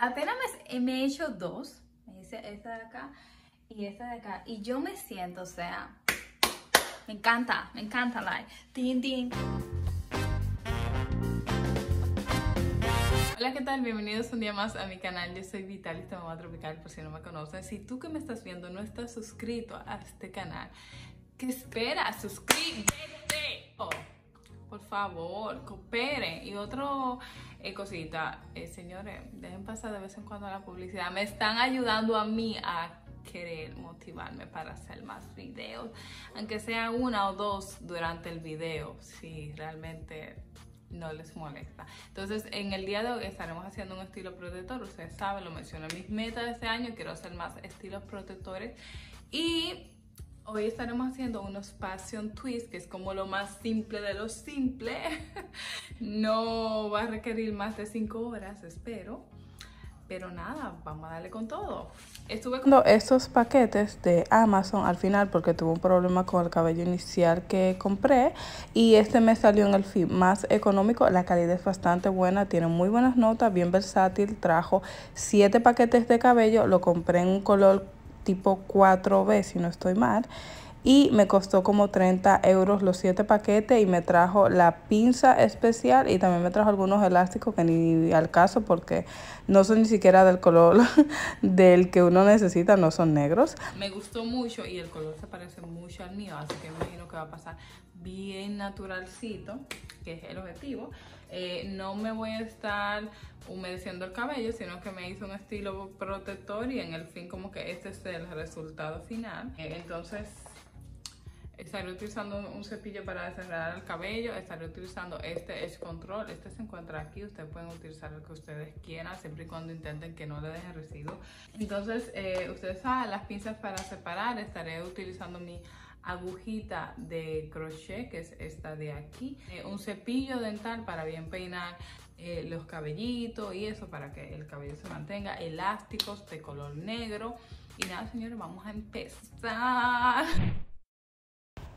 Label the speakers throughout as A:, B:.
A: apenas eh, me, he hecho dos, me esta de acá y esta de acá, y yo me siento, o sea, me encanta, me encanta, like, tin, tin. Hola, ¿qué tal? Bienvenidos un día más a mi canal. Yo soy Vitalista Mamá Tropical, por si no me conocen. Si tú que me estás viendo no estás suscrito a este canal, ¿qué esperas? Suscríbete. Por favor, cooperen. Y otro eh, cosita, eh, señores, dejen pasar de vez en cuando la publicidad. Me están ayudando a mí a querer motivarme para hacer más videos, aunque sea una o dos durante el video, si realmente no les molesta. Entonces, en el día de hoy estaremos haciendo un estilo protector. Ustedes saben, lo mencioné mis metas de este año, quiero hacer más estilos protectores y Hoy estaremos haciendo unos passion Twists, que es como lo más simple de lo simple. No va a requerir más de 5 horas, espero. Pero nada, vamos a darle con todo. Estuve con... estos paquetes de Amazon al final porque tuve un problema con el cabello inicial que compré y este me salió en el fin más económico. La calidad es bastante buena, tiene muy buenas notas, bien versátil. Trajo 7 paquetes de cabello, lo compré en un color tipo 4B, si no estoy mal. Y me costó como 30 euros los 7 paquetes y me trajo la pinza especial y también me trajo algunos elásticos que ni al caso porque no son ni siquiera del color del que uno necesita, no son negros. Me gustó mucho y el color se parece mucho al mío, así que imagino que va a pasar bien naturalcito, que es el objetivo. Eh, no me voy a estar humedeciendo el cabello, sino que me hizo un estilo protector y en el fin como que este es el resultado final. Eh, entonces estaré utilizando un cepillo para desenredar el cabello, estaré utilizando este Edge Control, este se encuentra aquí, ustedes pueden utilizar lo que ustedes quieran, siempre y cuando intenten que no le deje residuo Entonces, eh, ustedes saben, las pinzas para separar, estaré utilizando mi agujita de crochet, que es esta de aquí, eh, un cepillo dental para bien peinar eh, los cabellitos y eso para que el cabello se mantenga, elásticos de color negro. Y nada, señores, vamos a empezar.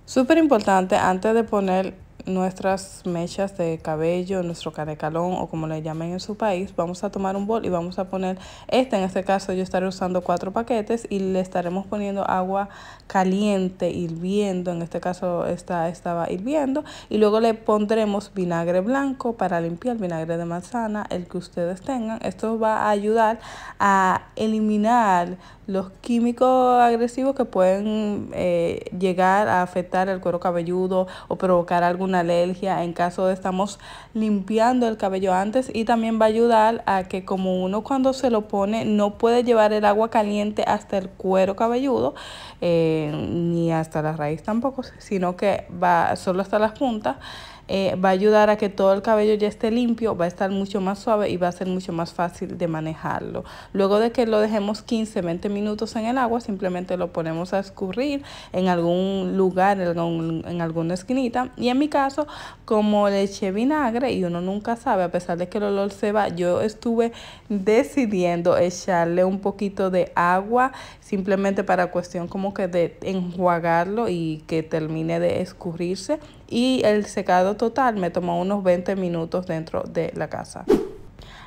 A: Súper importante antes de poner nuestras mechas de cabello, nuestro canecalón o como le llamen en su país, vamos a tomar un bol y vamos a poner este. En este caso yo estaré usando cuatro paquetes y le estaremos poniendo agua caliente, hirviendo. En este caso esta estaba hirviendo. Y luego le pondremos vinagre blanco para limpiar, vinagre de manzana, el que ustedes tengan. Esto va a ayudar a eliminar los químicos agresivos que pueden eh, llegar a afectar el cuero cabelludo o provocar alguna alergia en caso de estamos limpiando el cabello antes y también va a ayudar a que como uno cuando se lo pone no puede llevar el agua caliente hasta el cuero cabelludo eh, ni hasta la raíz tampoco sino que va solo hasta las puntas eh, va a ayudar a que todo el cabello ya esté limpio, va a estar mucho más suave y va a ser mucho más fácil de manejarlo. Luego de que lo dejemos 15, 20 minutos en el agua, simplemente lo ponemos a escurrir en algún lugar, en, en alguna esquinita. Y en mi caso, como le eché vinagre y uno nunca sabe, a pesar de que el olor se va, yo estuve decidiendo echarle un poquito de agua simplemente para cuestión como que de enjuagarlo y que termine de escurrirse y el secado total me tomó unos 20 minutos dentro de la casa.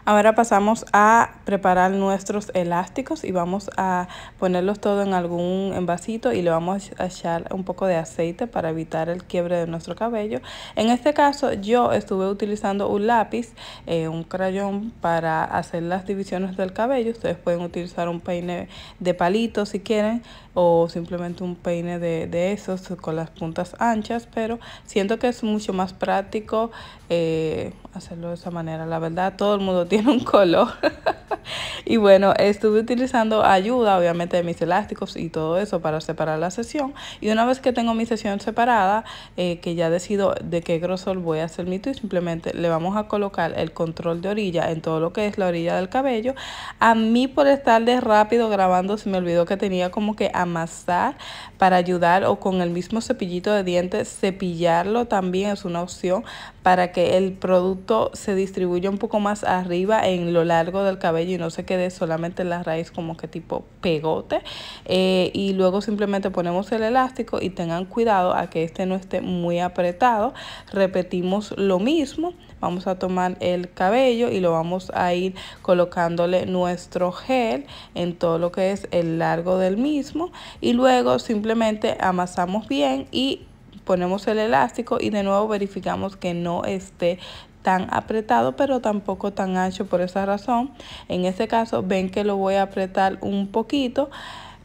A: Ahora pasamos a preparar nuestros elásticos y vamos a ponerlos todo en algún envasito y le vamos a echar un poco de aceite para evitar el quiebre de nuestro cabello. En este caso yo estuve utilizando un lápiz, eh, un crayón para hacer las divisiones del cabello. Ustedes pueden utilizar un peine de palito si quieren o simplemente un peine de, esos con las puntas anchas, pero siento que es mucho más práctico eh, hacerlo de esa manera. La verdad, todo el mundo tiene tiene un color. y bueno, estuve utilizando ayuda, obviamente, de mis elásticos y todo eso para separar la sesión. Y una vez que tengo mi sesión separada, eh, que ya decido de qué grosor voy a hacer mi y simplemente le vamos a colocar el control de orilla en todo lo que es la orilla del cabello. A mí por estar de rápido grabando se me olvidó que tenía como que amasar para ayudar o con el mismo cepillito de dientes cepillarlo también es una opción para que el producto se distribuya un poco más arriba en lo largo del cabello y no se quede solamente en la raíz como que tipo pegote eh, y luego simplemente ponemos el elástico y tengan cuidado a que este no esté muy apretado repetimos lo mismo vamos a tomar el cabello y lo vamos a ir colocándole nuestro gel en todo lo que es el largo del mismo y luego simplemente amasamos bien y ponemos el elástico y de nuevo verificamos que no esté tan apretado pero tampoco tan ancho por esa razón en este caso ven que lo voy a apretar un poquito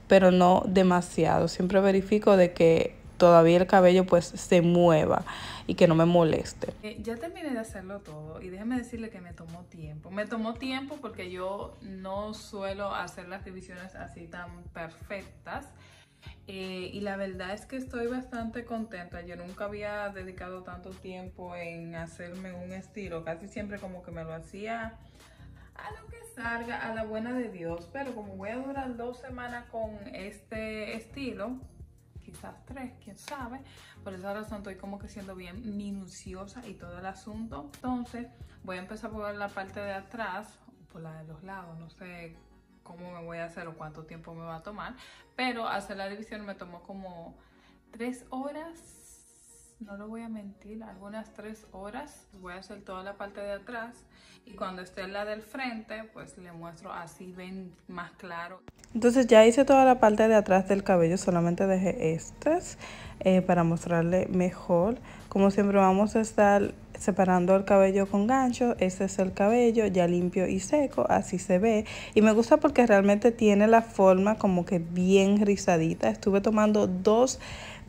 A: pero no demasiado siempre verifico de que todavía el cabello pues se mueva y que no me moleste. Eh, ya terminé de hacerlo todo y déjeme decirle que me tomó tiempo. Me tomó tiempo porque yo no suelo hacer las divisiones así tan perfectas. Eh, y la verdad es que estoy bastante contenta. Yo nunca había dedicado tanto tiempo en hacerme un estilo. Casi siempre como que me lo hacía a lo que salga, a la buena de Dios. Pero como voy a durar dos semanas con este estilo, quizás tres, quién sabe. Por esa razón estoy como que siendo bien minuciosa y todo el asunto. Entonces voy a empezar por la parte de atrás, por la de los lados, no sé cómo me voy a hacer o cuánto tiempo me va a tomar, pero hacer la división me tomó como tres horas no lo voy a mentir, algunas tres horas. Voy a hacer toda la parte de atrás y cuando esté la del frente, pues le muestro así, ven más claro. Entonces ya hice toda la parte de atrás del cabello, solamente dejé estas eh, para mostrarle mejor. Como siempre vamos a estar separando el cabello con gancho. Este es el cabello ya limpio y seco, así se ve. Y me gusta porque realmente tiene la forma como que bien rizadita. Estuve tomando dos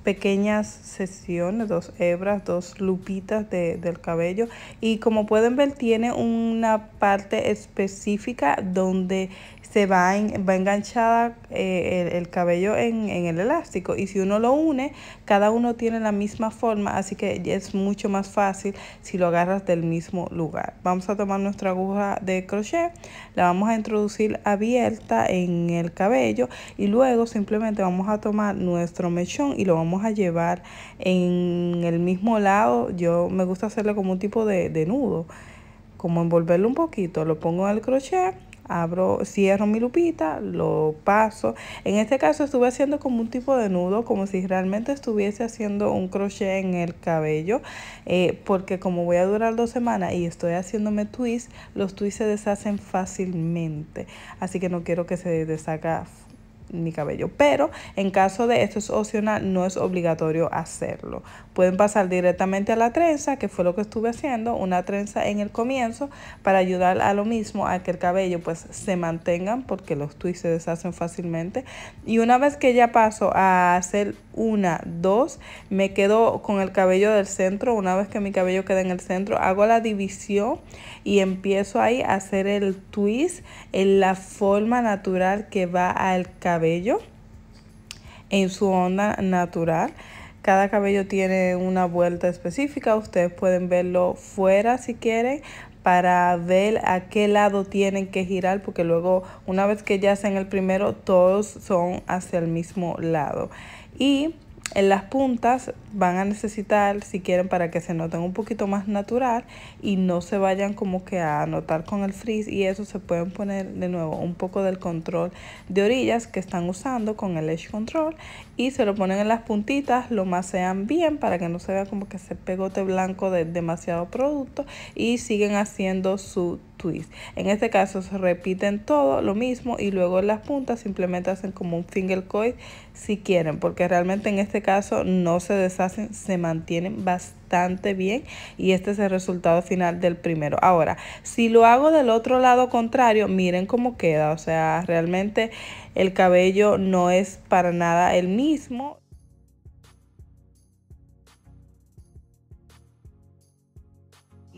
A: pequeñas sesiones, dos hebras, dos lupitas del cabello y como pueden ver tiene una parte específica donde se va, en, va enganchada eh, el, cabello en, el elástico y si uno lo une, cada uno tiene la misma forma, así que es mucho más fácil si lo agarras del mismo lugar. Vamos a tomar nuestra aguja de crochet, la vamos a introducir abierta en el cabello y luego simplemente vamos a tomar nuestro mechón y lo vamos a llevar en el mismo lado. Yo me gusta hacerle como un tipo de, de nudo, como envolverlo un poquito, lo pongo en el crochet abro, cierro mi lupita, lo paso. En este caso estuve haciendo como un tipo de nudo, como si realmente estuviese haciendo un crochet en el cabello, eh, porque como voy a durar dos semanas y estoy haciéndome twist, los twists se deshacen fácilmente, así que no quiero que se deshaga mi cabello. Pero en caso de esto es opcional, no es obligatorio hacerlo. Pueden pasar directamente a la trenza, que fue lo que estuve haciendo, una trenza en el comienzo para ayudar a lo mismo a que el cabello pues se mantengan porque los twists se deshacen fácilmente. Y una vez que ya paso a hacer una, dos, me quedo con el cabello del centro. Una vez que mi cabello queda en el centro, hago la división y empiezo ahí a hacer el twist en la forma natural que va al cabello en su onda natural. Cada cabello tiene una vuelta específica. Ustedes pueden verlo fuera si quieren para ver a qué lado tienen que girar porque luego una vez que ya hacen el primero todos son hacia el mismo lado. Y en las puntas van a necesitar, si quieren, para que se noten un poquito más natural y no se vayan como que a notar con el frizz y eso se pueden poner de nuevo un poco del control de orillas que están usando con el edge control y se lo ponen en las puntitas, lo macean bien para que no se vea como que ese pegote blanco de demasiado producto y siguen haciendo su en este caso se repiten todo lo mismo y luego las puntas simplemente hacen como un single coil si quieren, porque realmente en este caso no se deshacen, se mantienen bastante bien y este es el resultado final del primero. Ahora, si lo hago del otro lado contrario, miren cómo queda, o sea, realmente el cabello no es para nada el mismo.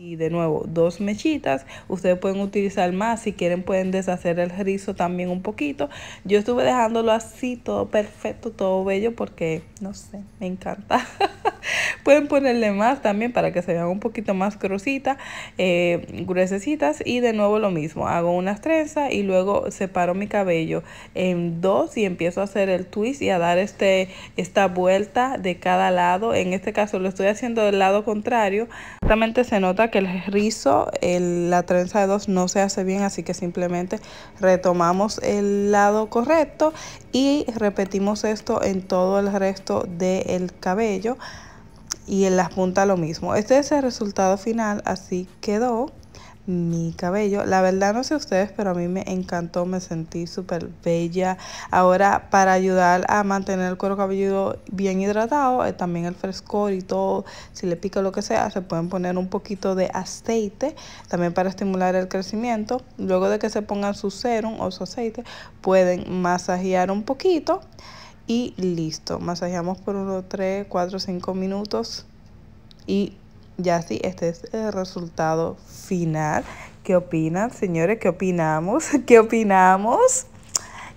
A: y de nuevo dos mechitas. Ustedes pueden utilizar más, si quieren pueden deshacer el rizo también un poquito. Yo estuve dejándolo así, todo perfecto, todo bello, porque no sé, me encanta. pueden ponerle más también para que se vean un poquito más grosita eh, gruesecitas. Y de nuevo lo mismo, hago unas trenzas y luego separo mi cabello en dos y empiezo a hacer el twist y a dar este, esta vuelta de cada lado. En este caso lo estoy haciendo del lado contrario. Exactamente se nota que el rizo, el, la trenza de dos no se hace bien, así que simplemente retomamos el lado correcto y repetimos esto en todo el resto del cabello y en las puntas lo mismo. Este es el resultado final, así quedó mi cabello. La verdad no sé ustedes, pero a mí me encantó, me sentí súper bella. Ahora para ayudar a mantener el cuero cabelludo bien hidratado, eh, también el frescor y todo, si le pica lo que sea, se pueden poner un poquito de aceite, también para estimular el crecimiento. Luego de que se pongan su serum o su aceite, pueden masajear un poquito y listo. Masajeamos por unos 3, 4, 5 minutos y ya, sí, este es el resultado final. ¿Qué opinan, señores? ¿Qué opinamos? ¿Qué opinamos?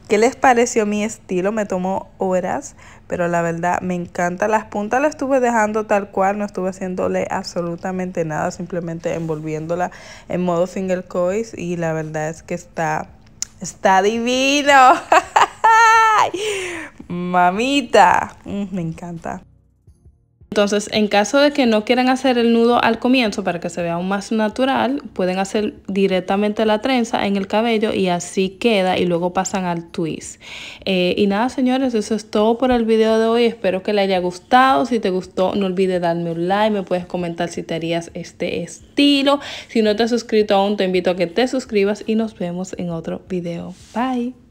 A: ¿Qué les pareció mi estilo? Me tomó horas, pero la verdad me encanta. Las puntas las estuve dejando tal cual, no estuve haciéndole absolutamente nada, simplemente envolviéndola en modo single coils y la verdad es que está, está divino. Mamita, mm, me encanta. Entonces, en caso de que no quieran hacer el nudo al comienzo para que se vea aún más natural, pueden hacer directamente la trenza en el cabello y así queda y luego pasan al twist. Eh, y nada, señores, eso es todo por el video de hoy. Espero que les haya gustado. Si te gustó, no olvides darme un like. Me puedes comentar si te harías este estilo. Si no te has suscrito aún, te invito a que te suscribas y nos vemos en otro video. Bye.